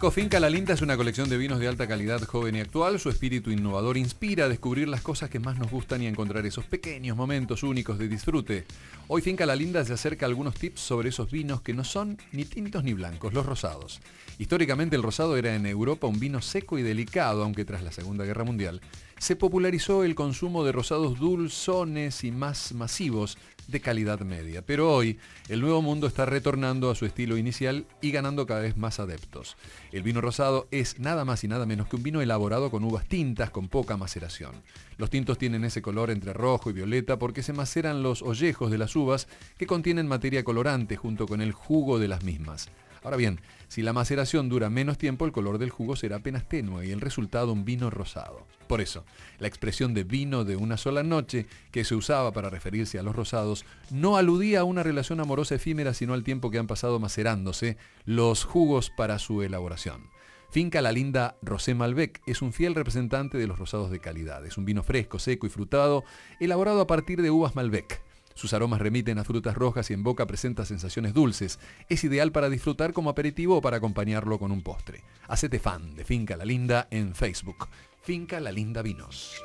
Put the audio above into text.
Cofinca La Linda es una colección de vinos de alta calidad joven y actual. Su espíritu innovador inspira a descubrir las cosas que más nos gustan y a encontrar esos pequeños momentos únicos de disfrute. Hoy Finca La Linda se acerca a algunos tips sobre esos vinos que no son ni tintos ni blancos, los rosados. Históricamente el rosado era en Europa un vino seco y delicado, aunque tras la Segunda Guerra Mundial se popularizó el consumo de rosados dulzones y más masivos de calidad media. Pero hoy el nuevo mundo está retornando a su estilo inicial y ganando cada vez más adeptos. El vino rosado es nada más y nada menos que un vino elaborado con uvas tintas con poca maceración. Los tintos tienen ese color entre rojo y violeta porque se maceran los ollejos de las uvas que contienen materia colorante junto con el jugo de las mismas. Ahora bien, si la maceración dura menos tiempo, el color del jugo será apenas tenue y el resultado un vino rosado. Por eso, la expresión de vino de una sola noche, que se usaba para referirse a los rosados, no aludía a una relación amorosa efímera, sino al tiempo que han pasado macerándose los jugos para su elaboración. Finca La Linda Rosé Malbec es un fiel representante de los rosados de calidad. Es un vino fresco, seco y frutado, elaborado a partir de uvas Malbec. Sus aromas remiten a frutas rojas y en boca presenta sensaciones dulces. Es ideal para disfrutar como aperitivo o para acompañarlo con un postre. Hacete fan de Finca La Linda en Facebook. Finca La Linda Vinos.